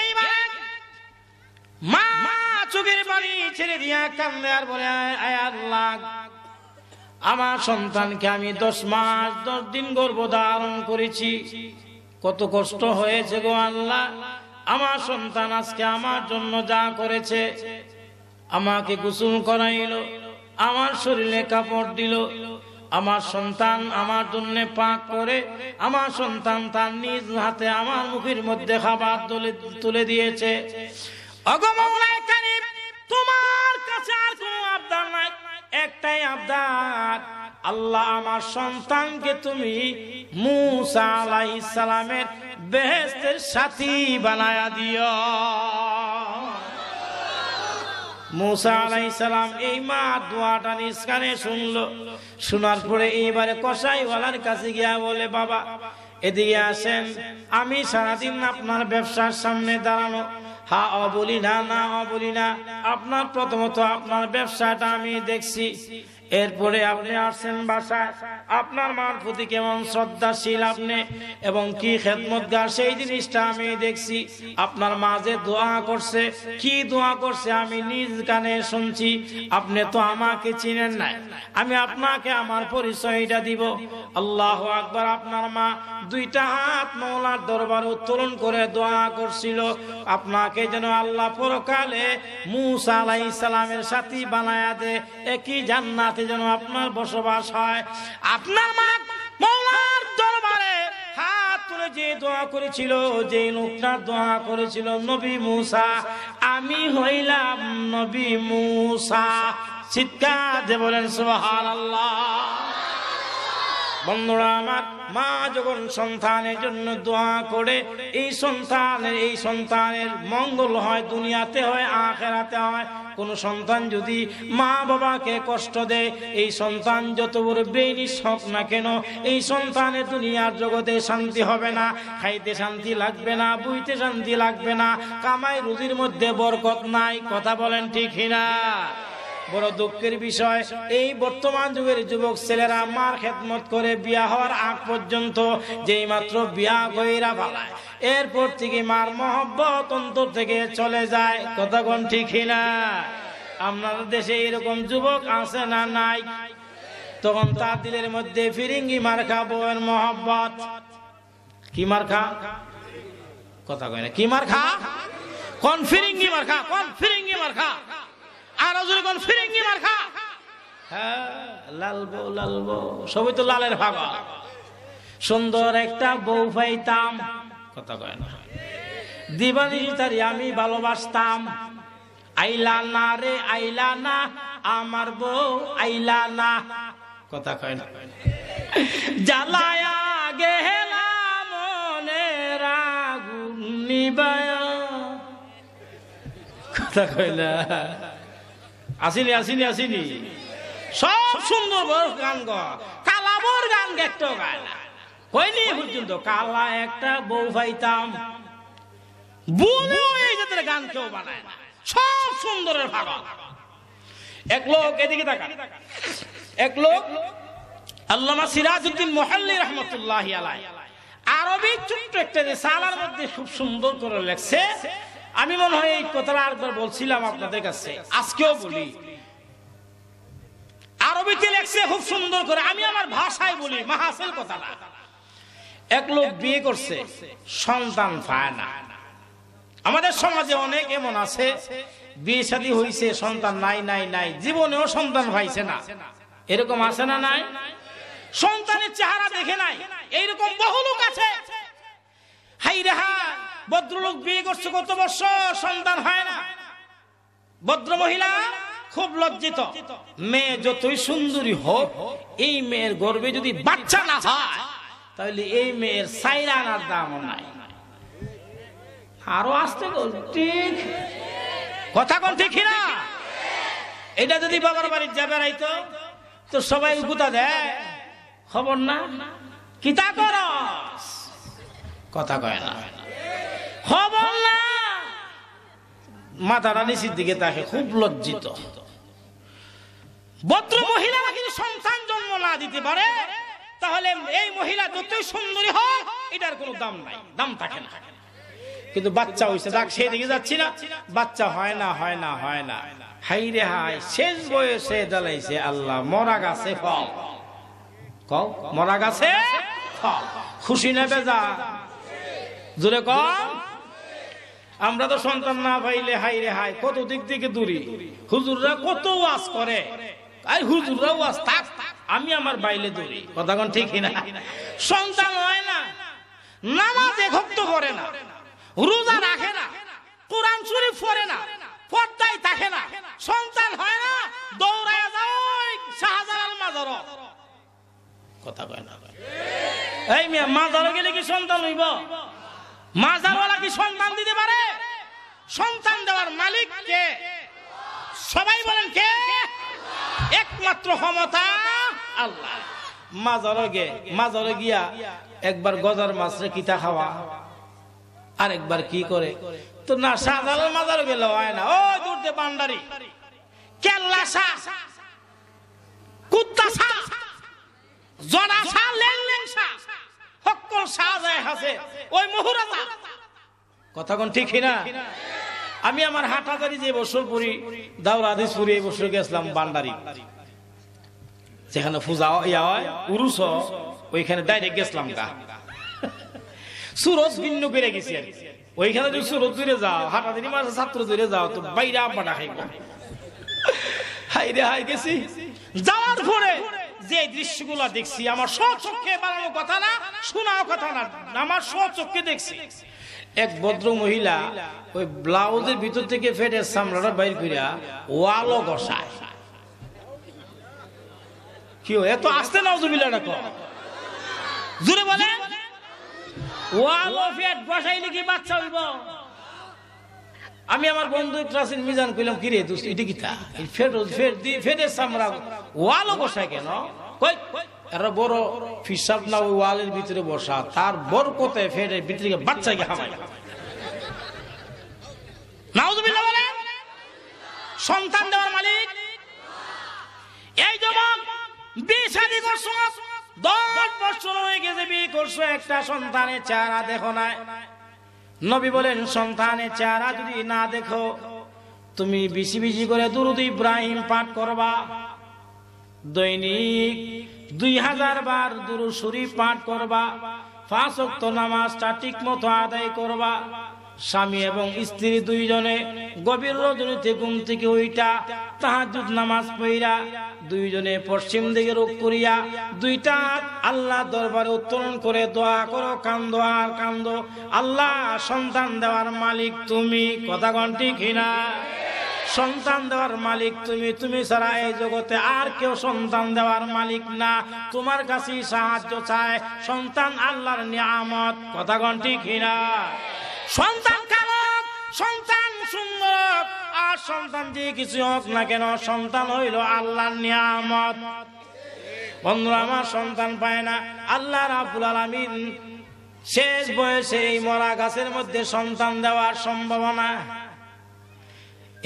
এইবার মা চোখের বাড়ি ছেড়ে দিয়া আমার সন্তানকে আমি দশ মাস দশ দিন গর্ভ ধারণ করেছি কত কষ্ট হয়েছে গো আল্লাহ আমার সন্তান আজকে আমার জন্য যা করেছে আমাকে গোসল করাইল আমার শরীরে কাপড় দিল আমার সন্তান আমার জন্য পাক করে আমার সন্তান তার নিজ হাতে আমার মুখের মধ্যে খাবার তুলে দিয়েছে তোমার কাছে আর কোনো আবদার নাই একটাই আবদার আল্লাহ আমার সন্তানকে তুমি মুসা আলাইসালামের বেহেস্তের সাথী বানায়া দিও মোসা আলাইসালাম এই মা দোয়াটা নিষ্কারে শোনার পরে এইবারে কষাইওয়ালার কাছে গিয়া বলে বাবা এদিকে আসেন আমি সারাদিন আপনার ব্যবসার সামনে দাঁড়ানো হা অবলি না না অবলি না আপনার প্রথমত আপনার ব্যবসাটা আমি দেখছি এরপরে আপনি আসছেন বাসায় আপনার মার প্রতি কেমন শ্রদ্ধাশীল আপনি এবং কি খেদমতগার সেই জিনিসটা আমি দেখছি আপনার মা যে দোয়া করছে কি দোয়া করছে আমি নিজ কানে শুনছি আপনি তো আমাকে চিনেন নাই আমি আপনাকে আমার পরিচয়টা দিব আল্লাহ আকবর আপনার মা দুইটা হাত মৌলার দরবার উত্তোলন করে দোয়া করছিল আপনাকে যেন আল্লাহ পরকালে মুসা আলাই সালামের সাথী বানায়া দে একই জান্নাত সাথে যেন আপনার বসবাস হয় আপনার মা মৌলার দরবারে হাত তুলে যে দোয়া করেছিল যে লোকটা দোয়া করেছিল নবী মূসা আমি হইলাম নবী মূষা চিৎকার দেবলেন বলেন সুবহানাল্লাহ আল্লাহ বন্ধুরা আমার মা যখন সন্তানের জন্য দোয়া করে এই সন্তানের এই সন্তানের মঙ্গল হয় দুনিয়াতে হয় আখেরাতে হয় কোনো সন্তান যদি মা বাবাকে কষ্ট দেয় এই সন্তান যত বড় বেইনিস হোক না কেন এই সন্তানের দুনিয়ার জগতে শান্তি হবে না খাইতে শান্তি লাগবে না বুইতে শান্তি লাগবে না কামাই রুজির মধ্যে বরকত নাই কথা বলেন ঠিক হিনা বড় দুঃখের বিষয় এই বর্তমান যুগের যুবক ছেলেরা মার খেদমত করে বিয়া হওয়ার আগ পর্যন্ত যেই মাত্র বিয়া গইরা ভালায় এরপর থেকে মার মহব্বত অন্তর থেকে চলে যায় কতক্ষণ ঠিক না আপনার দেশে এরকম যুবক আছে না নাই তখন তার দিলের মধ্যে ফিরিঙ্গি মার্কা বউয়ের মহব্বত কি খা কথা কয় না কি মার্কা কোন ফিরিঙ্গি মার্কা কোন ফিরিঙ্গি মার্কা আর কোন লাল লাল তো লালের সুন্দর একটা বউ পাইতাম কথা কয় না দিবানিশি আমি ভালোবাসতাম আইলা না রে আইলা না আমার বউ আইলা না কথা কয় না জ্বালায়া গেলা মনে রাগুন কথা কয় না আসিনি আসিনি আসিনি সব সুন্দর গান গ কালাবর গান গেতো গায় কইনি পর্যন্ত কালা একটা বউ পাইতাম বুনো এই জাতের গান কেউ বানায় না সব সুন্দরের ভাগ এক লোক এদিকে তাকান এক লোক আল্লামা সিরাজউদ্দিন মোহাল্লি রহমতুল্লাহ আলাই আরবি ছোট্ট একটা সালার মধ্যে খুব সুন্দর করে লেখছে আমি মনে হয় এই কথাটা আরেকবার বলছিলাম আপনাদের কাছে আজকেও বলি আরবিতে লেখছে খুব সুন্দর করে আমি আমার ভাষায় বলি মাহাসেল কথা না এক লোক বিয়ে করছে সন্তান পায় না আমাদের সমাজে অনেক এমন আছে বিয়ে শাদী হয়েছে সন্তান নাই নাই নাই জীবনেও সন্তান পাইছে না এরকম আছে না নাই সন্তানের চেহারা দেখে নাই এইরকম বহু লোক আছে হাই রেহা ভদ্রলোক বিয়ে করছে কত বর্ষ সন্তান হয় না ভদ্র মহিলা খুব লজ্জিত মেয়ে যতই সুন্দরী হোক এই মেয়ের গর্বে যদি বাচ্চা না হয় তাহলে এই মেয়ের সাইরানার দাম নাই আরো আসতে ঠিক কথা কোন ঠিক না এটা যদি বাবার বাড়ির যাবে রাইতো তো সবাই গুতা দেয় খবর না কিতা কর কথা কয় না খবর না দিকে তাকে খুব লজ্জিত ভদ্র মহিলারা যদি সন্তান জন্ম না দিতে পারে তাহলে এই মহিলা সুন্দরী হোক এটার কোনো দাম নাই দাম থাকে না কিন্তু বাচ্চা হয়েছে ডাক সেই দিকে যাচ্ছি না বাচ্চা হয় না হয় না হয় না হাই রে হাই শেষ বয়সে জ্বালাইছে আল্লাহ মরা গাছে ফল কও মরা গাছে ফল খুশি না বেজা জোরে কম আমরা তো সন্তান না পাইলে হাই রে হাই কত দিক থেকে দূরে হুজুররা কত ওয়াজ করে আর হুজুররা ওয়াজ থাক আমি আমার বাইলে দৌড়ি কথাগণ ঠিক না সন্তান হয় না নামাজ এখক্ত করে না রোজা রাখে না কোরআন শরীফ পড়ে না পর্দায় থাকে না সন্তান হয় না দৌড়ায় যাও শাহজালাল মাজার কথা কয় না এই মিয়া মাজার গেলে কি সন্তান হইব মাজারওয়ালা কি সম্মান দিতে পারে সন্তান দেওয়ার মালিক কে সবাই বলেন কে একমাত্র ক্ষমতা আল্লাহ মাজারে মাজারে গিয়া একবার গজার মাছরে কিতা খাওয়া একবার কি করে তো না সাজাল মাজার গেল হয় না ও দূর দে বান্ডারি কেল্লা শাহ কুত্তা শাহ জরা শাহ লেং লেং শাহ হক্কল ওই মহুরাতা কথা কোন ঠিক না আমি আমার যে বছর এই বছর গেছিলাম বান্ডারি যেখানে ইয়া হয় উরুস ওইখানে ডাইরেক্ট গেছিলাম গা সুরজ ভিন্ন করে গেছি আর ওইখানে যদি সুরজ দূরে যাও হাটাজারি মাঝে ছাত্র দূরে যাও তো বাইরে আব্বা হাই রে হাই গেছি যাওয়ার পরে যে দৃশ্যগুলো দেখছি আমার স্বচক্ষে বানানো কথা না শোনাও কথা না আমার স্বচক্ষে দেখছি এক ভদ্র মহিলা ওই ব্লাউজের ভিতর থেকে ফেটের চামড়াটা বাইর করিয়া ওয়ালও গসায় কি এত আসতে না বলে ওয়ালও ফেট আমি আমার বন্ধু ক্লাসের মিজান কইলাম কি রে দোস্ত এটা তা ফের ফের দি ফেরে সামরা ওয়ালও বসায় কেন কই এরা বড় ফিসাব না ওই ওয়ালের ভিতরে বসা তার বরকতে ফের ভিতরে বাচ্চাকে হামাই বিল্লাহ বলে সন্তান দেওয়ার মালিক এই যুবক বিয়ে শাদী করছো দশ বছর হয়ে গেছে বিয়ে করছো একটা সন্তানের চেহারা দেখো না নবী বলেন সন্তানের চেহারা যদি না দেখো তুমি বেশি বেশি করে দুরুদ ইব্রাহিম পাঠ করবা দৈনিক দুই হাজার বার দুরু শরীফ পাঠ করবা পাঁচ নামাজটা ঠিক মতো আদায় করবা স্বামী এবং স্ত্রী দুইজনে গভীর রজনীতে ঘুম থেকে ওইটা তাহাজুদ নামাজ পইরা দুইজনে পশ্চিম দিকে রোগ করিয়া দুইটা আল্লাহ দরবারে উত্তোলন করে দোয়া করো কান্দ আর কান্দ আল্লাহ সন্তান দেওয়ার মালিক তুমি কথা ঘন্টি ঘৃণা সন্তান দেওয়ার মালিক তুমি তুমি ছাড়া এই জগতে আর কেউ সন্তান দেওয়ার মালিক না তোমার কাছে সাহায্য চায় সন্তান আল্লাহর নিয়ামত কথা ঘন্টি ঘৃণা সন্তান কালক সন্তান সুন্দর আর সন্তান যে কিছু হোক না কেন সন্তান হইল আল্লাহর নিয়ামত বন্ধুরা আমার সন্তান পায় না আল্লাহ রাবুল আলমিন শেষ বয়সে এই মরা গাছের মধ্যে সন্তান দেওয়ার সম্ভাবনা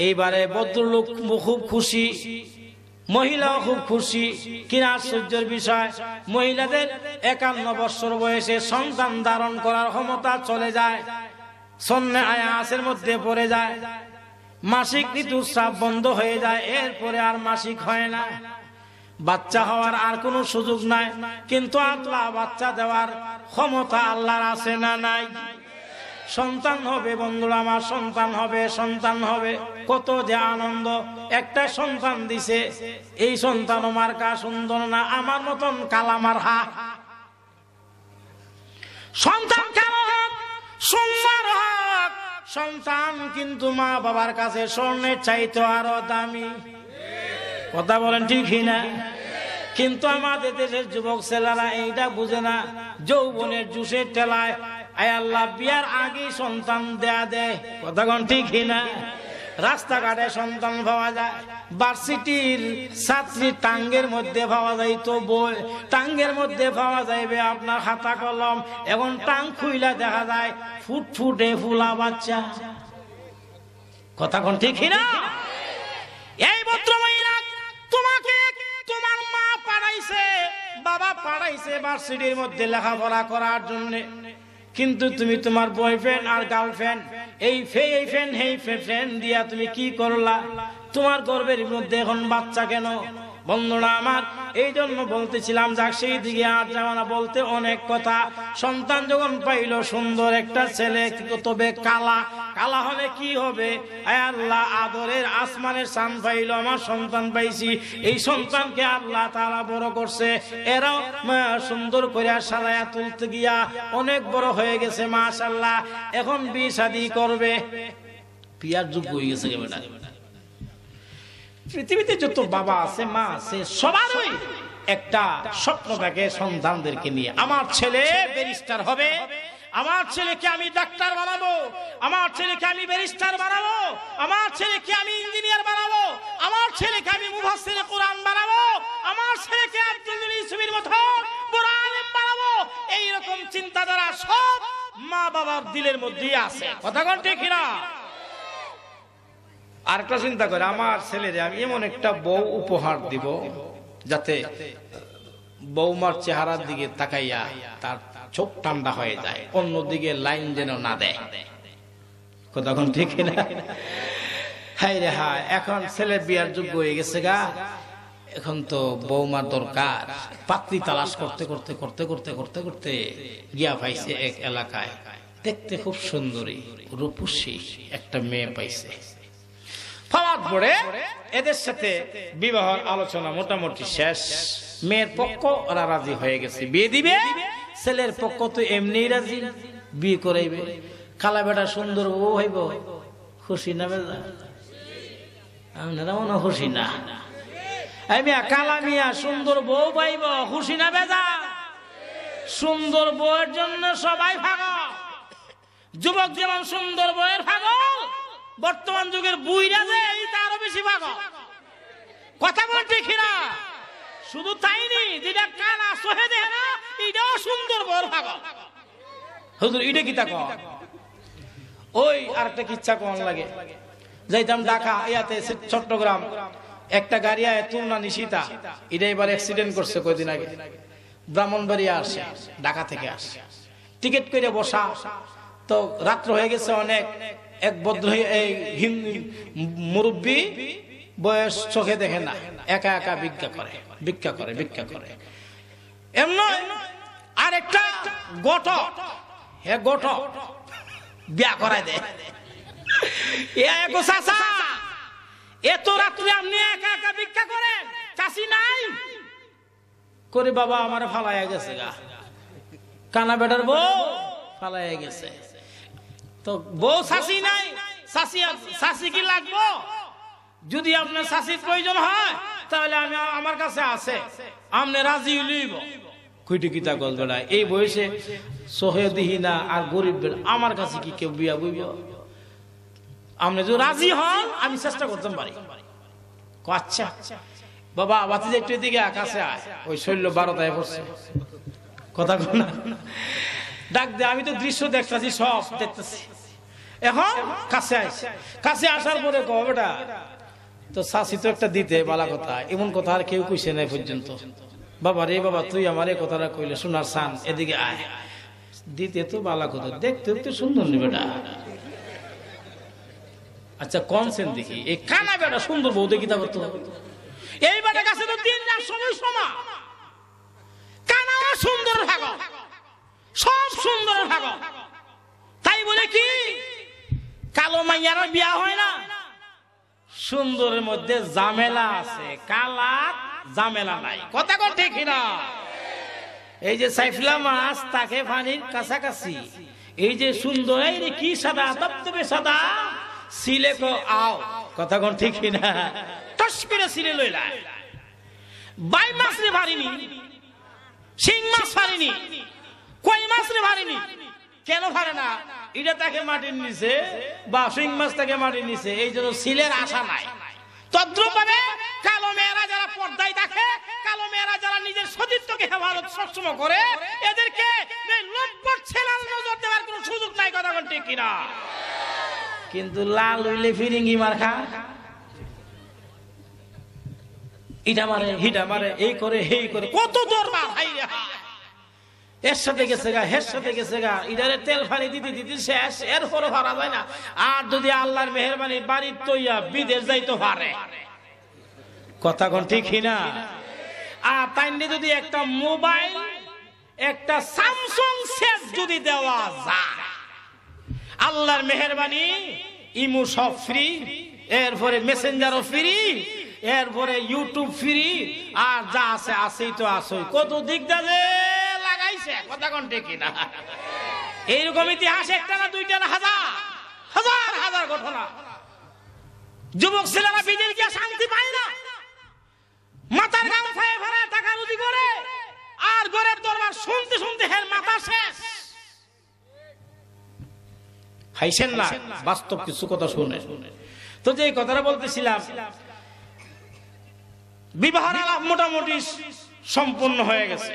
এইবারে লোক খুব খুশি মহিলাও খুব খুশি কিনা সূর্যের বিষয় মহিলাদের একান্ন বছর বয়সে সন্তান ধারণ করার ক্ষমতা চলে যায় সন্ন্য আয়াসের মধ্যে পড়ে যায় মাসিক ঋতুস্রাব বন্ধ হয়ে যায় এরপরে আর মাসিক হয় না বাচ্চা হওয়ার আর কোনো সুযোগ নাই কিন্তু আল্লাহ বাচ্চা দেওয়ার ক্ষমতা আল্লাহর আছে না নাই সন্তান হবে বন্ধুরা আমার সন্তান হবে সন্তান হবে কত যে আনন্দ একটা সন্তান দিছে এই সন্তান আমার কা সুন্দর না আমার মতন কালামার হা সন্তান কেমন সোমবার হক সন্তান কিন্তু মা বাবার কাছে স্বর্ণের চাইতে আরো দামি কথা বলেন ঠিক না কিন্তু আমাদের দেশের যুবক ছেলেরা এইটা বুঝে না যৌবনের জুসের ঠেলায় আয় বিয়ার আগে সন্তান দেয়া দেয় কথা ঠিক না রাস্তাঘাটে সন্তান পাওয়া যায় ভার্সিটির ছাত্রী টাঙ্গের মধ্যে পাওয়া যায় তো বই টাঙ্গের মধ্যে পাওয়া যাইবে আপনার হাতা কলম এখন টাং খুইলা দেখা যায় ফুট ফুটে ফুলা বাচ্চা কথা কোন ঠিক না এই ভদ্র মহিলা তোমাকে তোমার মা পাড়াইছে বাবা পাড়াইছে ভার্সিটির মধ্যে লেখাপড়া করার জন্যে কিন্তু তুমি তোমার বয়ফ্রেন্ড আর গার্লফ্রেন্ড এই ফে এই ফ্রেন্ড হেই ফ্রেন্ড দিয়া তুমি কি করলা তোমার গর্বের মধ্যে এখন বাচ্চা কেন বন্ধুরা আমার এই জন্য বলতেছিলাম যাক সেই দিকে আর যাওয়া বলতে অনেক কথা সন্তান যখন পাইল সুন্দর একটা ছেলে তবে কালা কালা হলে কি হবে আল্লাহ আদরের আসমানের সান পাইল আমার সন্তান পাইছি এই সন্তানকে আল্লাহ তারা বড় করছে এরাও সুন্দর করে সালায়া তুলতে গিয়া অনেক বড় হয়ে গেছে মাশাল্লাহ এখন বিষাদি শাদি করবে পিয়ার যুগ হয়ে গেছে বেটা পৃথিবীতে যত বাবা আছে মা আছে সবারই একটা স্বপ্ন থাকে সন্তানদেরকে নিয়ে আমার ছেলে ব্যারিস্টার হবে আমার ছেলেকে আমি ডাক্তার বানাবো আমার ছেলেকে আমি ব্যারিস্টার বানাবো আমার ছেলেকে আমি ইঞ্জিনিয়ার বানাবো আমার ছেলেকে আমি মুফাসসির কোরআন বানাবো আমার ছেলেকে আব্দুল ইউসুফের মতো বড় আলেম বানাবো এই রকম চিন্তাধারা সব মা বাবার দিলের মধ্যেই আছে কথা ঠিক না আর একটা চিন্তা করে আমার ছেলেরে আমি এমন একটা বউ উপহার দিব যাতে বৌমার চেহারার দিকে তাকাইয়া তার চোখ ঠান্ডা হয়ে যায় অন্যদিকে লাইন যেন না দেয় কোথাও ঠিক না হাই রে হায় এখন ছেলে বিয়ার যোগ্য হয়ে গেছে গা এখন তো বৌমার দরকার পাত্রী তালাশ করতে করতে করতে করতে করতে করতে গিয়া পাইছে এক এলাকায় দেখতে খুব সুন্দরী রূপসী একটা মেয়ে পাইছে হওয়ার পরে এদের সাথে বিবাহ আলোচনা মোটামুটি শেষ মেয়ের পক্ষ ওরা রাজি হয়ে গেছে বিয়ে দিবে ছেলের পক্ষ তো রাজি বিয়ে করাইবে বেটা সুন্দর ও হইব খুশি না বেজা আপনারা মনে খুশি না কালা মিয়া সুন্দর বউ পাইব খুশি না বেজা সুন্দর বউয়ের জন্য সবাই ভাগ যুবক যেমন সুন্দর বউয়ের ভাগ বর্তমান যুগের বুইরা যে এইটা আরো বেশি ভাগ কথা বল ঠিক না শুধু তাই নি যেটা কালা সহে না এটাও সুন্দর বড় ভাগ হুজুর এটা কি তা ওই আর একটা কিচ্ছা কম লাগে যাইতাম ঢাকা ইয়াতে চট্টগ্রাম একটা গাড়ি আয় না নিশিতা এটা এবার অ্যাক্সিডেন্ট করছে কয়দিন আগে ব্রাহ্মণবাড়ি আসে ঢাকা থেকে আসে টিকিট করে বসা তো রাত্র হয়ে গেছে অনেক এক ভদ্র মুরব্বী বয়স চোখে দেখে না একা একা ভিক্ষা করে ভিক্ষা করে ভিক্ষা করে এমনি আর একটা গট হে গট বিয়া করায় দেয় এত রাত্রে আপনি একা একা ভিক্ষা করেন চাষি নাই করে বাবা আমার ফালাইয়া গেছে গা কানা বেটার বউ ফালাইয়া গেছে তো বউ শাসি নাই শাসি শাসি কি লাগবো যদি আপনার শাসির প্রয়োজন হয় তাহলে আমি আমার কাছে আছে আপনি রাজি লইব কুইটি কিতা গল এই বয়সে সহেদিহি আর গরিব আমার কাছে কি কেউ বিয়া বইব আপনি যদি রাজি হন আমি চেষ্টা করতে পারি আচ্ছা বাবা বাতি একটু এদিকে আকাশে আয় ওই শৈল্য বারোটায় পড়ছে কথা না ডাক দে আমি তো দৃশ্য দেখতেছি সব দেখতেছি এখন কাছে আসে কাছে আসার পরে বেটা তো শাসি তো একটা দিতে বালা কথা এমন কথা আর কেউ কইছে নাই পর্যন্ত বাবা রে বাবা তুই আমার এই কথাটা কইলে শোনার সান এদিকে আয় দিতে তো বালা কথা দেখতে তো সুন্দর নি বেটা আচ্ছা কনসেন দেখি এই কানা বেটা সুন্দর বউ দেখি তো এই বেটা কাছে তো দিন রাত সময় সময় তাই বলে কি কালো মাইয়ার বিয়া হয় না সুন্দরের মধ্যে জামেলা আছে কালার জামেলা নাই কথা কর ঠিক না এই যে সাইফলা মাছ তাকে পানির কাছাকাছি এই যে সুন্দর কি সাদা তপ তবে সাদা সিলে কো আও কথা কোন ঠিক না টস করে সিলে লইলা বাই মাছ রে ভারিনি শিং মাছ ভারিনি কই মাছ রে ভারিনি কেন পারে না এটা তাকে মাটির নিচে বা শিং মাছ তাকে মাটির নিচে এই জন্য সিলের আশা নাই তদ্রুপভাবে কালো মেয়েরা যারা পর্দায় থাকে কালো মেয়েরা যারা নিজের হেফাজত সবসময় করে এদেরকে দেওয়ার সুযোগ নাই কথা বলতে কিনা কিন্তু লাল হইলে ফিরিঙ্গি মার্খা ইটা মারে হিটা মারে এই করে হেই করে কত জোর হাই রে হাই এর সাথে গেছে গা হের সাথে গেছে গা ইডারে তেল ফানি দিতে দিতে শেষ এর পরও হারা যায় না আর যদি আল্লাহর মেহরবানি বাড়ির তৈয়া বিদেশ যাইতে পারে কথা কোন ঠিক না আর তাইনি যদি একটা মোবাইল একটা স্যামসাং সেট যদি দেওয়া যায় আল্লাহর মেহরবানি ইমু সব ফ্রি এরপরে মেসেঞ্জারও ফ্রি এরপরে ইউটিউব ফ্রি আর যা আছে আছেই তো আসই কত দিক দাদা না এইরকম ইতিহাস একটা না দুইটা না হাজার হাজার হাজার ঘটনা যুবক ছেলেরা শান্তি পায় না মাথার টাকা রুজি করে আর দরবার শুনতে শুনতে মাথা শেষ খাইছেন না বাস্তব কিছু কথা শুনে তো যে কথাটা বলতেছিলাম বিবাহের আলাপ মোটামুটি সম্পূর্ণ হয়ে গেছে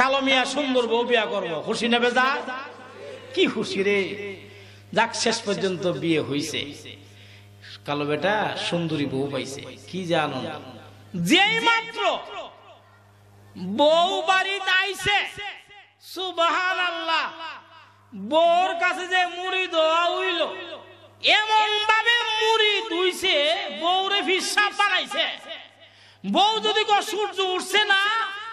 কালো মিয়া সুন্দর বউ বিয়া করবো খুশি নেবে যা কি খুশি রে যাক শেষ পর্যন্ত বিয়ে হইছে কালো বেটা সুন্দরী বউ পাইছে কি জানো যেই মাত্র বউ বাড়িতে আইছে আল্লাহ বউর কাছে যে মুড়ি দোয়া হইল এমন ভাবে মুড়ি ধুইছে বউরে ফিসাব বানাইছে বউ যদি সূর্য উঠছে না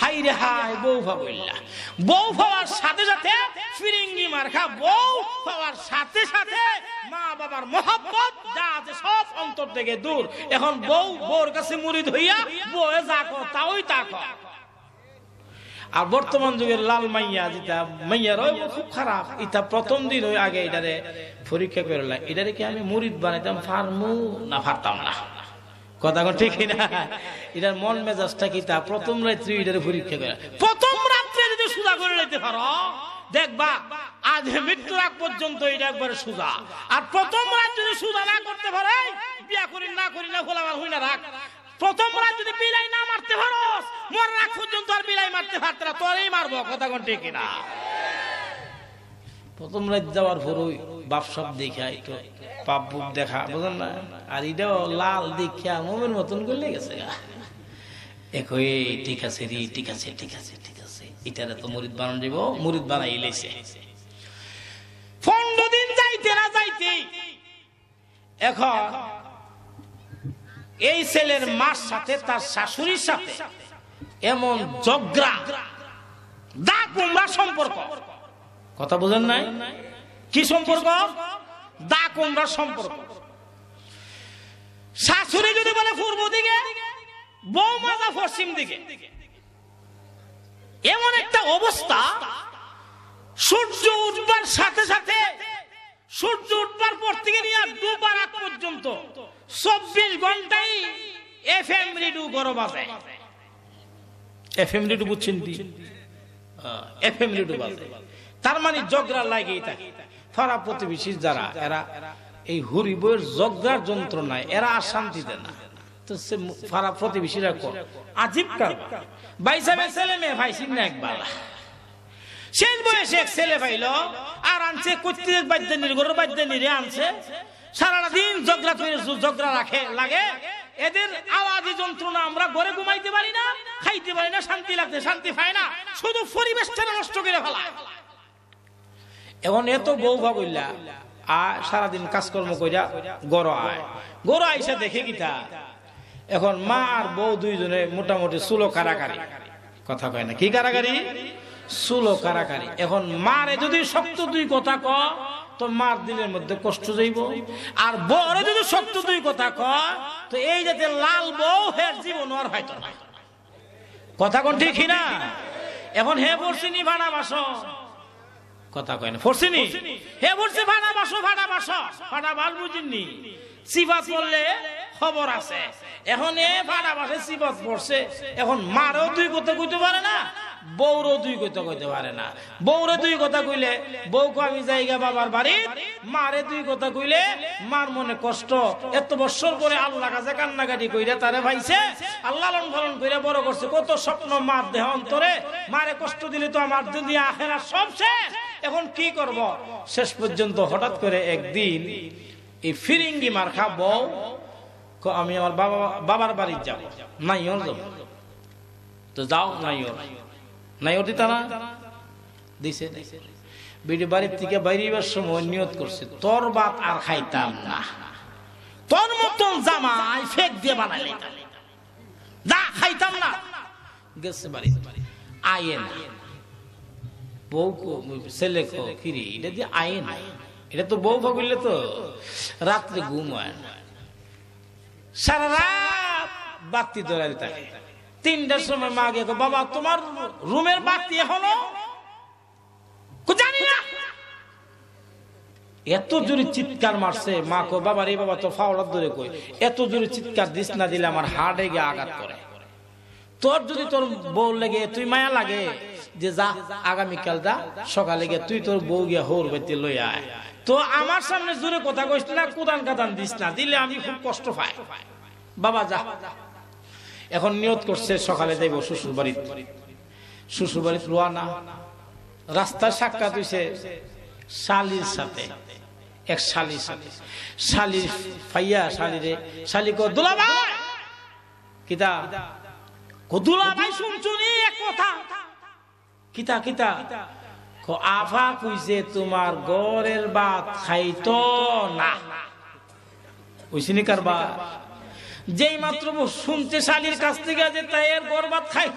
হাই রে হাই সাথে সাথে সাথে সাথে এখন কাছে যা তা আর বর্তমান যুগের লাল মাইয়া যেটা মাইয়ার খুব খারাপ ইটা প্রথম দিন ওই আগে এটারে পরীক্ষা করলাম এটারে কি আমি মুড়িদ বানাইতাম ফার্মু না ফারতাম না কথা ঠিক না এটার মন মেজাজটা কি তা প্রথম রাত্রি এটার পরীক্ষা করে প্রথম রাত্রে যদি সুদা করে নিতে পারো দেখবা আধে মৃত্যুর আগ পর্যন্ত এটা একবারে সুদা আর প্রথম রাত যদি সুদা না করতে পারে বিয়া করি না করি না খোলাবার হই না রাখ প্রথম রাত যদি বিলাই না মারতে পারো মরার আগ পর্যন্ত আর বিলাই মারতে পারতে না তোরই মারবো কথা কোন ঠিক না প্রথম রাত যাওয়ার পরই বাপসাপ দেখা একটু পাপ বুক দেখা বুঝলেন না আর এটাও লাল দেখা মোমের মতন করলে গেছে ঠিক আছে রে ঠিক আছে ঠিক আছে ঠিক আছে এটারে তো মুরিদ বানান দিব মুরিদ বানাই লেছে পনেরো দিন যাইতে না যাইতে এখন এই ছেলের মার সাথে তার শাশুড়ির সাথে এমন জগরা দা কুমড়া সম্পর্ক কথা বোঝেন নাই কি সম্পর্ক দা কুমড়ার সম্পর্ক শাশুড়ি যদি বলে পূর্ব দিকে বৌমা যা পশ্চিম দিকে এমন একটা অবস্থা সূর্য উঠবার সাথে সাথে সূর্য উঠবার পর থেকে নিয়ে দুবার আগ পর্যন্ত চব্বিশ ঘন্টাই এফ এম রেডিও গরম বাজে এফ এম রেডিও বুঝছেন এফ এম রেডিও বাজে তার মানে জগরা লাগিয়ে থাকে পাড়া প্রতিবেশী যারা এরা এই হরিবইয়ের জগড়ার যন্ত্রণায় এরা আর শান্তিতে না আর আনছে কুত্তির আনছে লাগে এদের আওয়াজি যন্ত্রণা আমরা ঘরে ঘুমাইতে পারি না খাইতে পারি না শান্তি লাগতে শান্তি পায় না শুধু পরিবেশটা নষ্ট করে ফেলা এখন এত বউ ভাবইলা আ সারাদিন কাজকর্ম কইরা গরো আয় গরো আইসা দেখে গিতা এখন মা আর বউ দুইজনে মোটামুটি চুলো কারাকারি কথা কয় না কি কারাকারি চুলো কারাকারি এখন মারে যদি শক্ত দুই কথা ক তো মার দিনের মধ্যে কষ্ট যাইব আর বরে যদি শক্ত দুই কথা ক তো এই যাতে লাল বউ হের জীবন আর হয়তো কথা কোন ঠিক না এখন হে বলছি ভাড়া বাসন কথা কয় না ফোরসিনি হে বলছে ভাড়া বাসো ভাড়া বাসো ভাড়া বাস বুঝিনি সিফাত বললে খবর আছে এখন এ ভাড়া বাসে সিফাত পড়ছে এখন মারও তুই কথা কইতে পারে না বউরও দুই কথা কইতে পারে না বউরে দুই কথা কইলে বউকে আমি জায়গা বাবার বাড়ি মারে দুই কথা কইলে মার মনে কষ্ট এত বছর করে আল্লাহ কাছে কান্নাকাটি কইরা তারে ভাইছে আল্লাহ লালন পালন কইরে বড় করছে কত স্বপ্ন মার দেহ অন্তরে মারে কষ্ট দিলে তো আমার দুনিয়া আখেরা সব শেষ এখন কি করব শেষ পর্যন্ত হঠাৎ করে একদিন এই ফিরিঙ্গি মার খাব আমি আমার বাবা বাবার বাড়ি যাব নাই ওর যাব তো যাও নাই ওর নাই ওটি তারা দিছে বিডি বাড়ির থেকে বাইরিবার সময় নিয়ত করছে তোর বাপ আর খাইতাম না তোর মতন জামাই ফেক দিয়ে বানালে যা খাইতাম না গেছে বাড়ি আইয়ে না বউ ছেলে কো কিরি এটা দিয়ে আয় না এটা তো বউ ভাবিলে তো রাত্রে ঘুম হয় না সারা রাত বাতি ধরাই থাকে তিনটার সময় মা গিয়ে বাবা তোমার রুমের বাতি এখনো জানি না এত জোরে চিৎকার মারছে মা কো বাবা রে বাবা তো ফাওলার ধরে কই এত জোরে চিৎকার দিস না দিলে আমার হাড়ে গিয়ে আঘাত করে তোর যদি তোর বউ লাগে তুই মায়া লাগে যে যা আগামীকাল যা সকালে গিয়ে তুই তোর বউ গিয়া হোর বেতে লই আয় তো আমার সামনে জোরে কথা কইস না কোদান কাদান দিস না দিলে আমি খুব কষ্ট পাই বাবা যা এখন নিয়ত করছে সকালে যাইব শ্বশুর বাড়ি শ্বশুর বাড়ি রোয়ানা রাস্তায় সাক্ষাৎ হইছে শালির সাথে এক শালির সাথে শালির ফাইয়া শালিরে শালি কো দুলা দুলাভাই কিতা ভাই শুনছুনি এক কথা কিতা কিতা আফা কইছে তোমার গড়ের বাদ খাইত না যেই মাত্র শুনছে শালির কাছ থেকে যে তাই এর খাই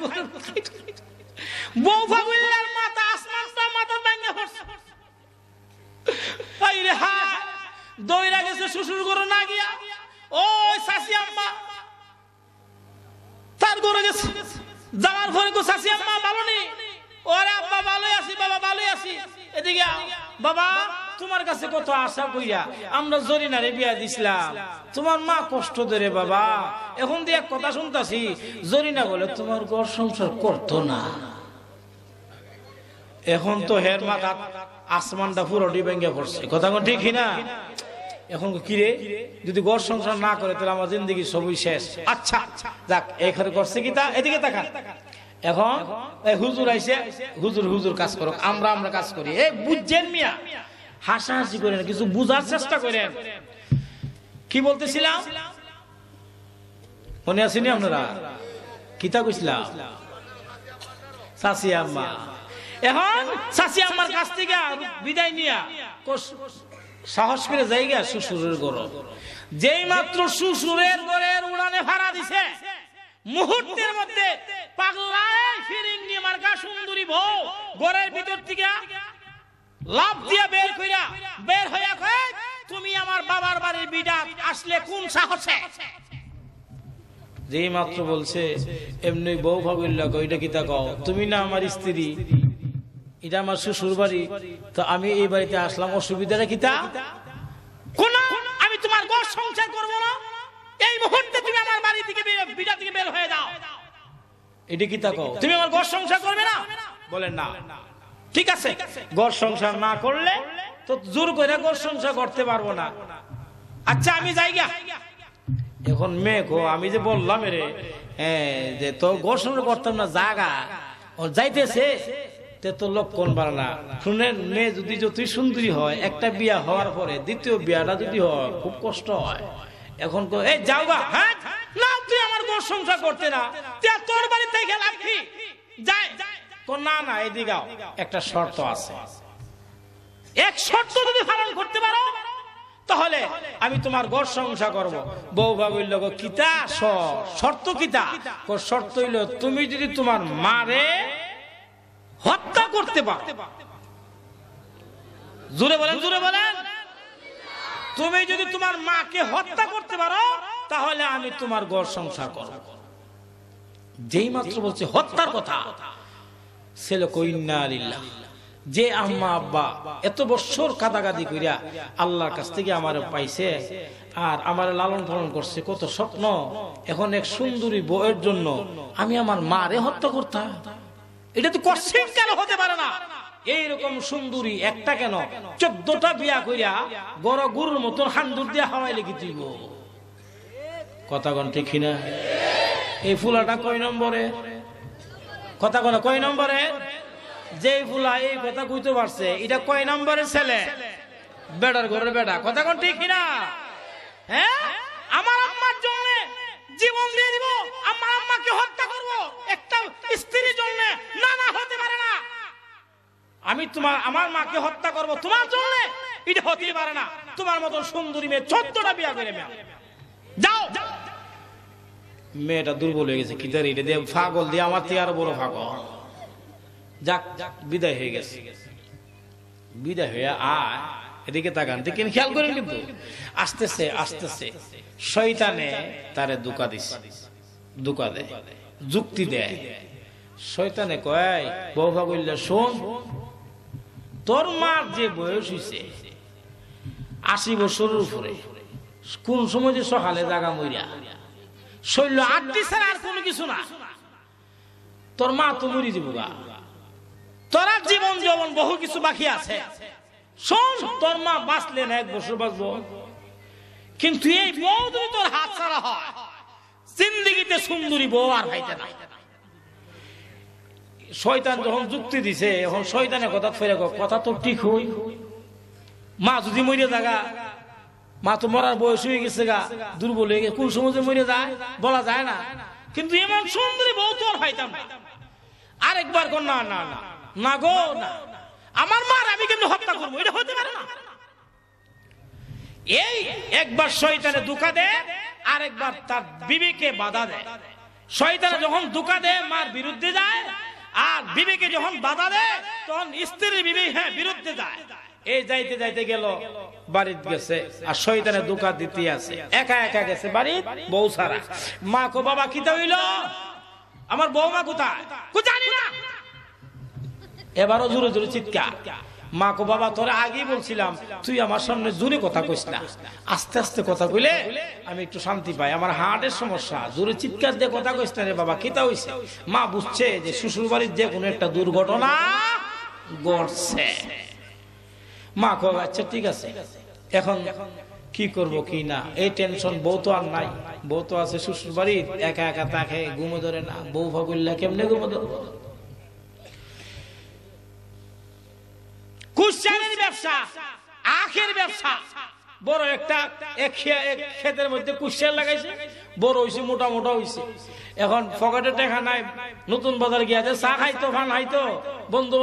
দইরা শ্বশুর ঘরে না গিয়া ও শাশি আম্মা তার ঘরে গেছে যাওয়ার ঘরে গো শাশি আম্মা ভালো নেই ওরে আব্বা ভালোই আছি বাবা ভালোই আছি এদিকে বাবা তোমার কাছে কত আশা কইরা আমরা জরিনারে বিয়া দিছিলাম তোমার মা কষ্ট ধরে বাবা এখন দিয়ে কথা শুনতাছি জরিনা বলে তোমার ঘর সংসার করতো না এখন তো হের মা আসমানটা পুরোটি ভেঙে পড়ছে কথা ঠিক না এখন কিরে যদি ঘর সংসার না করে তাহলে আমার জিন্দগি সবই শেষ আচ্ছা যাক এখানে করছে কি তা এদিকে তাকান এখন হুজুর আইসে হুজুর হুজুর কাজ করো আমরা আমরা কাজ করি এই বুঝছেন মিয়া হাসাহাসি করেন কিছু বুঝার চেষ্টা করেন কি বলতেছিলাম মনে আসেনি আপনারা কিতা কইছিলাম চাষি আম্মা এখন চাষি আম্মার কাছ থেকে বিদায় নিয়া সাহস করে যাইগা শ্বশুরের গরম যেই মাত্র শ্বশুরের ঘরের উড়ানে ভাড়া দিছে মুহূর্তের মধ্যে পাগলায় ফিরিঙ্গি মার্কা সুন্দরী বউ ঘরের ভিতর থেকে লাভ দিয়া বের করিয়া বের হইয়া কয় তুমি আমার বাবার বাড়ির বিটা আসলে কোন সাহসে যেই মাত্র বলছে এমনি বউ ভাবিল্লা কো এটা তা কও তুমি না আমার স্ত্রী এটা আমার শ্বশুর বাড়ি তো আমি এই বাড়িতে আসলাম অসুবিধাটা কি তা কোন আমি তোমার ঘর সংসার করব না বিটা থেকে বের হয়ে যাও এটা কি তুমি আমার সংসার করবে না বলেন না ঠিক আছে সংসার না করলে তো জোর করে সংসার করতে পারবো না আচ্ছা আমি যাই এখন আমি যে বললাম রে হ্যাঁ যে তো ঘর করতাম না জাগা ও যাইতেছে তো লক্ষণ না শুনেন মেয়ে যদি যতই সুন্দরী হয় একটা বিয়া হওয়ার পরে দ্বিতীয় বিয়াটা যদি হয় খুব কষ্ট হয় এখন এই যাও গা হ্যাঁ প্রশংসা করতে না তোর বাড়িতে গেলাম কি তো না না এদিকাও একটা শর্ত আছে এক শর্ত যদি পালন করতে পারো তাহলে আমি তোমার গড় সংসা করবো বউ ভাবির লোক কিতা শর্ত কিতা শর্ত হইল তুমি যদি তোমার মারে হত্যা করতে পারো জুড়ে বলেন তুমি যদি তোমার মাকে হত্যা করতে পারো তাহলে আমি তোমার গড় সংসার করব যেই মাত্র বলছে হত্যার কথা ছেলে কইন্না আলিল্লাহ যে আম্মা আব্বা এত বছর কাদাগাদি করিয়া আল্লাহর কাছ থেকে আমার পাইছে আর আমার লালন পালন করছে কত স্বপ্ন এখন এক সুন্দরী বউয়ের জন্য আমি আমার মারে হত্যা করতাম এটা তো কষ্টের কেন হতে পারে না এইরকম সুন্দরী একটা কেন চোদ্দটা বিয়া করিয়া গড় গুরুর মতন হান্দুর দিয়া হাওয়াই লেগে তুই কথা ঠিক না এই ফুলাটা কয় নম্বরে কথা কন কয় নম্বরে যে ফুলা এই কথা কইতে পারছে এটা কয় নম্বরে ছেলে বেটার ঘরের বেটা কথা কোন ঠিক না হ্যাঁ আমার আম্মার জন্য জীবন দিয়ে দিব আমার আম্মাকে হত্যা করব একটা স্ত্রীর জন্য না না হতে পারে না আমি তোমার আমার মাকে হত্যা করব তোমার জন্য এটা হতেই পারে না তোমার মতো সুন্দরী মেয়ে চোদ্দটা বিয়া করে মেয়ে যাও মেয়েটা দুর্বল হয়ে গেছে কি জানি এটা দিয়ে ফাগল দিয়ে আমার থেকে বড় ফাগল যাক বিদায় হয়ে গেছে বিদায় হয়ে আয় এদিকে তাকান দেখেন খেয়াল করে কিন্তু আসতেছে আসতেছে শয়তানে তারে দুকা দিস দুকা দেয় যুক্তি দেয় শয়তানে কয় বউ ফাগল্যা শোন তোর মার যে বয়স হয়েছে আশি বছরের উপরে স্কুল সময় যে সকালে জাগা মরিয়া শৈল্য আটটি ছাড়া আর কোনো কিছু না তোর মা তো মরি দিব গা তোর জীবন জীবন বহু কিছু বাকি আছে শোন তোর মা বাঁচলে না এক বছর বাঁচবো কিন্তু এই বউ যদি তোর হাত ছাড়া হয় জিন্দিগিতে সুন্দরী বউ আর পাইতে না শয়তান যখন যুক্তি দিছে এখন শয়তানের কথা ফেরে কথা তো ঠিক হই মা যদি মরিয়া জাগা মা তো মরার বয়স হয়ে গেছে গা দুর্বল হয়ে গেছে কোন সময় মরে যায় বলা যায় না কিন্তু এমন সুন্দরী বউ তো পাইতাম আরেকবার কোন না না না না গো না আমার মার আমি কিন্তু হত্যা করবো এটা হতে পারে না এই একবার শয়তানে দুকা দে আরেকবার তার বিবিকে বাধা দেয় শয়তানে যখন দুকা দে মার বিরুদ্ধে যায় আর বিবিকে যখন বাধা দেয় তখন স্ত্রীর বিবি হ্যাঁ বিরুদ্ধে যায় এই যাইতে যাইতে গেল বাড়িত গেছে আর শয়তানে দুকা দিতে আছে একা একা গেছে বাড়ির বউ সারা মা কো বাবা কিতে হইল আমার মা কোথায় জানি না এবারও জোরে জোরে চিৎকার মা কো বাবা তোর আগেই বলছিলাম তুই আমার সামনে জোরে কথা কইস না আস্তে আস্তে কথা কইলে আমি একটু শান্তি পাই আমার হার্টের সমস্যা জোরে চিৎকার দিয়ে কথা কইস না রে বাবা কিতা হইছে মা বুঝছে যে শ্বশুর বাড়ির যে কোনো একটা দুর্ঘটনা ঘটছে মা কব আচ্ছা ঠিক আছে এখন কি করব কি না এই টেনশন বউ তো আর নাই বউ তো আছে শ্বশুর বাড়ি একা একা তাকে ঘুমো ধরে না বউ ভাগুল্লা কেমনে ঘুমো ধরবো এক মধ্যে লাগাইছে মোটা মোটা হইছে এখন নাই নতুন বন্ধু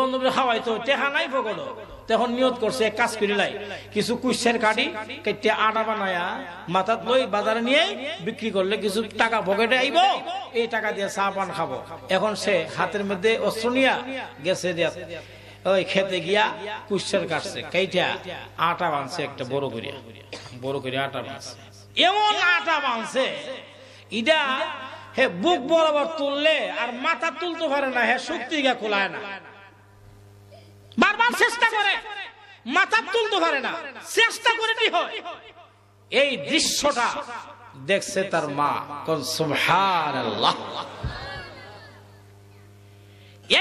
বান্ধব খাওয়াইতো টেকা নাই ফকট তখন নিয়ত করছে কাজ করে লাই কিছু কুশের কাটি কেটে আটা বানায়া মাথাত লই বাজারে নিয়ে বিক্রি করলে কিছু টাকা পকেটে আইব এই টাকা দিয়ে চা পান খাবো এখন সে হাতের মধ্যে অস্ত্র নিয়ে গেছে দিয়া ওই খেতে গিয়া কুশের কাটছে কেইটা আটা বানছে একটা বড় করিয়া বড় করিয়া আটা বানছে এমন আটা বানছে ইডা হে বুক বরাবর তুললে আর মাথা তুলতে পারে না হ্যাঁ শক্তি গা খোলায় না বারবার চেষ্টা করে মাথা তুলতে পারে না চেষ্টা করে হয় এই দৃশ্যটা দেখছে তার মা কোন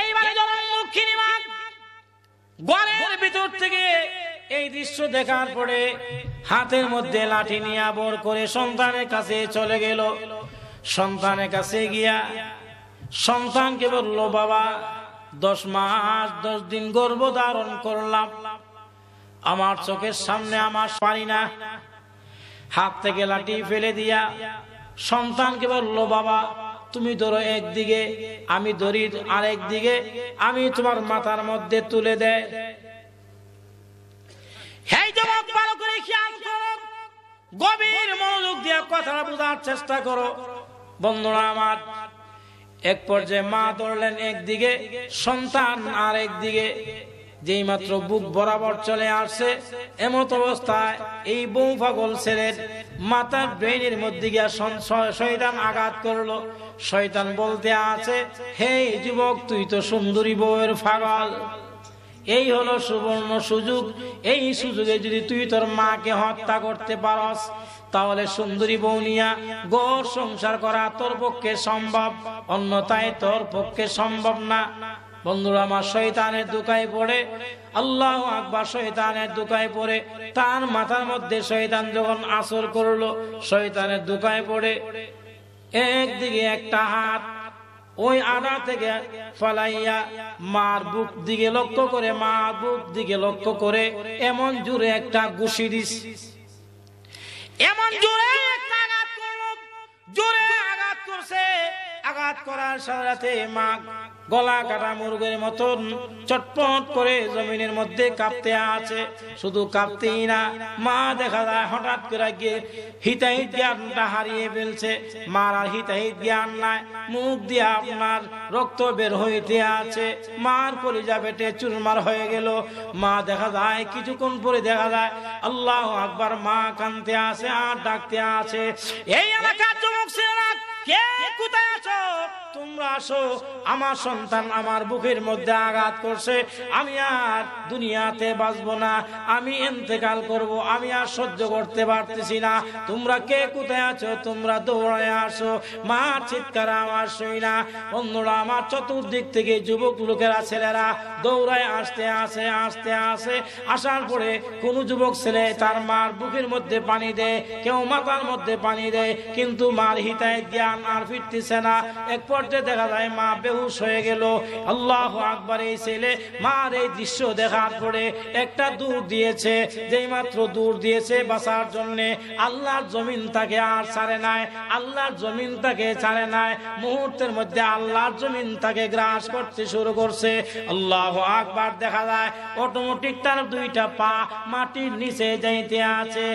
এইবারে গড়ের ভিতর থেকে এই দৃশ্য দেখার পরে হাতের মধ্যে লাঠি নিয়ে আবর করে সন্তানের কাছে চলে গেল সন্তানের কাছে গিয়া সন্তানকে বললো বাবা দশ মাস দশ দিন গর্ব ধারণ করলাম আমার চোখের সামনে আমার পারি না হাত থেকে লাঠি ফেলে দিয়া সন্তানকে বললো বাবা তুমি ধরো একদিকে আমি ধরি আরেক দিকে আমি তোমার মাথার মধ্যে তুলে দেয় ভালো গভীর মনোযোগ দিয়ে কথাটা বোঝার চেষ্টা করো বন্ধুরা আমার এক পর্যায়ে মা ধরলেন একদিকে সন্তান আর একদিকে যেই মাত্র বুক বরাবর চলে আসছে এমত অবস্থায় এই বউ পাগল ছেলের মাতার ব্রেনের মধ্যে গিয়া শয়তান আঘাত করলো শয়তান বলতে আছে হে যুবক তুই তো সুন্দরী বউয়ের ফাগল এই হলো সুবর্ণ সুযোগ এই সুযোগে যদি তুই তোর মাকে হত্যা করতে পারস তাহলে সুন্দরী বৌনিয়া গোর সংসার করা তোর পক্ষে সম্ভব অন্যতায় তোর পক্ষে সম্ভব না বন্ধুরা আমার শৈতানের দুকায় পড়ে আল্লাহ আকবর শৈতানের দুকায় পড়ে তার মাথার মধ্যে শৈতান যখন আসর করলো শৈতানের দুকায় পড়ে একদিকে একটা হাত ওই আনা থেকে ফলাইয়া মার বুক দিকে লক্ষ্য করে মা বুক দিকে লক্ষ্য করে এমন জুড়ে একটা গুসি দিস এমন জোরে একটা আঘাত জোরে আঘাত করছে আঘাত করার সাথে মা গলা কাটা মুরগের মতন চটপট করে জমিনের মধ্যে কাঁপতে আছে শুধু কাঁপতেই না মা দেখা যায় হঠাৎ করে গিয়ে হিতাহিত জ্ঞানটা হারিয়ে ফেলছে মার আর হিতাহিত জ্ঞান নাই মুখ দিয়ে আপনার রক্ত বের হইতে আছে মার কলিজা বেটে চুরমার হয়ে গেল মা দেখা যায় কিছুক্ষণ পরে দেখা যায় আল্লাহ আকবার মা কানতে আছে আর ডাকতে আছে এই এলাকা চমক শ্রেণী কে কোথায় আছো তোমরা আসো আমার সন্তান আমার বুকের মধ্যে আঘাত করছে আমি আর দুনিয়াতে বাঁচব না আমি এতেকাল করব আমি আর সহ্য করতে পারতেছি না তোমরা কে কোথায় আছো তোমরা দৌড়ায় আসো মা চিৎকার আমার শুই না অন্যরা আমার চতুর্দিক থেকে যুবক লোকেরা ছেলেরা দৌড়ায় আসতে আসে আসতে আসে আসার পরে কোন যুবক ছেলে তার মার বুকের মধ্যে পানি দেয় কেউ মাথার মধ্যে পানি দেয় কিন্তু মার হিতায় দেয়া আর ফিরতেছে না এক পর্যায়ে দেখা যায় মা বেহুশ হয়ে গেল আল্লাহ আকবার এই ছেলে মার এই দৃশ্য দেখার পরে একটা দূর দিয়েছে যেই মাত্র দূর দিয়েছে বাঁচার জন্যে আল্লাহর জমিন তাকে আর ছাড়ে নাই আল্লাহর জমিন তাকে ছাড়ে নাই মুহূর্তের মধ্যে আল্লাহর জমিন তাকে গ্রাস করতে শুরু করছে আল্লাহ আকবার দেখা যায় অটোমেটিক তার দুইটা পা মাটির নিচে যাইতে আছে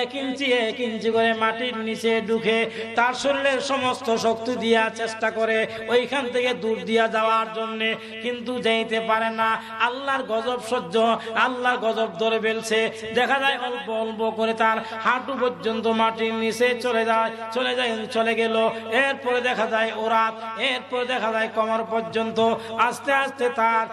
এক ইঞ্চি এক ইঞ্চি করে মাটির নিচে ঢুকে তার শরীরের সময় সমস্ত শক্তি দিয়া চেষ্টা করে ওইখান থেকে দূর দিয়া যাওয়ার জন্য কিন্তু যাইতে পারে না আল্লাহর গজব সহ্য আল্লাহর গজব ধরে ফেলছে দেখা যায় অল্প অল্প করে তার হাঁটু পর্যন্ত মাটির নিচে চলে যায় চলে যায় চলে গেল এরপরে দেখা যায় ওরা এরপরে দেখা যায় কমর পর্যন্ত আস্তে আস্তে তার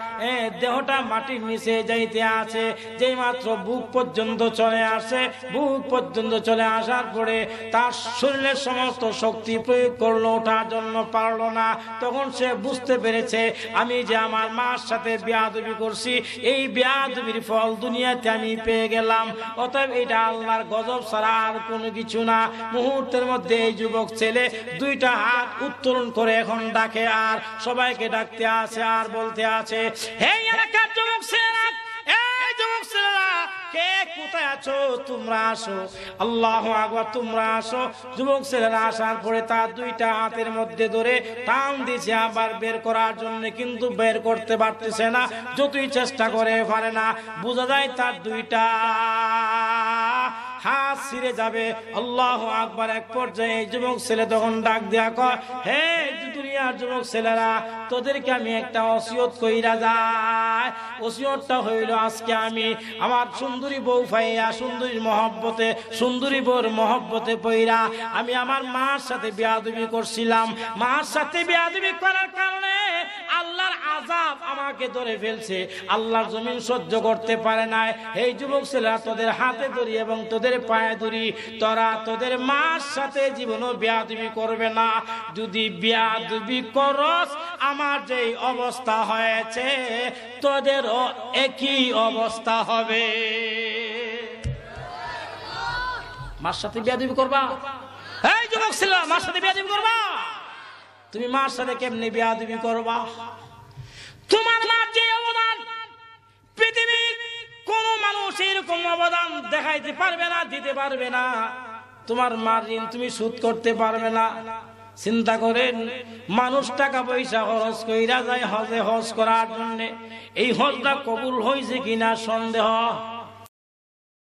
দেহটা মাটির নিচে যাইতে আছে যে মাত্র বুক পর্যন্ত চলে আসে বুক পর্যন্ত চলে আসার পরে তার শরীরের সমস্ত শক্তি প্রয়োজন প্রয়োগ করলো ওটার জন্য পারলো না তখন সে বুঝতে পেরেছে আমি যে আমার মার সাথে বেয়াদবি করছি এই বেয়াদবির ফল দুনিয়াতে আমি পেয়ে গেলাম অতএব এটা আল্লাহর গজব ছাড়া আর কোনো কিছু না মুহূর্তের মধ্যে এই যুবক ছেলে দুইটা হাত উত্তোলন করে এখন ডাকে আর সবাইকে ডাকতে আছে আর বলতে আছে হে এলাকার যুবক ছেলেরা এই যুবক ছেলেরা কে কোথায় আছো তোমরা আসো আল্লাহ আকবার তোমরা আসো যুবক ছেলেরা আসার পরে তার দুইটা হাতের মধ্যে ধরে টান দিছে আবার বের করার জন্য কিন্তু বের করতে পারতেছে না যতই চেষ্টা করে পারে না বোঝা যায় তার দুইটা হাত ছিঁড়ে যাবে আল্লাহ আকবার এক পর্যায়ে যুবক ছেলে তখন ডাক দেয়া ক হে দুনিয়ার যুবক ছেলেরা তোদেরকে আমি একটা অসিয়ত কইরা যায় অসিয়তটা হইল আজকে আমি আমার সুন্দর সুন্দরী বউ ফাইয়া সুন্দরীর মহব্বতে সুন্দরী বউর মহব্বতে পইরা আমি আমার মার সাথে বিয়াদবি করছিলাম মার সাথে বিয়াদবি করার কারণে আজাব আমাকে ধরে ফেলছে আল্লাহর জমিন সহ্য করতে পারে না এই যুবক ছেলেরা তোদের হাতে ধরি এবং তোদের পায়ে ধরি তোরা তোদের মার সাথে জীবনও বেয়াদবি করবে না যদি বেয়াদবি করস আমার যেই অবস্থা হয়েছে তোদেরও একই অবস্থা হবে মার সাথে বেয়াদবি করবা এই যুবক ছেলেরা মার সাথে বেয়াদবি করবা তুমি মার সাথে কেমনি বেয়াদবি করবা তোমার মা যে অবদান পৃথিবীর কোন মানুষ এরকম অবদান দেখাইতে পারবে না দিতে পারবে না তোমার মার ঋণ তুমি সুদ করতে পারবে না চিন্তা করেন মানুষ টাকা পয়সা খরচ কইরা যায় হজে হজ করার জন্য এই হজটা কবুল হয়েছে কিনা সন্দেহ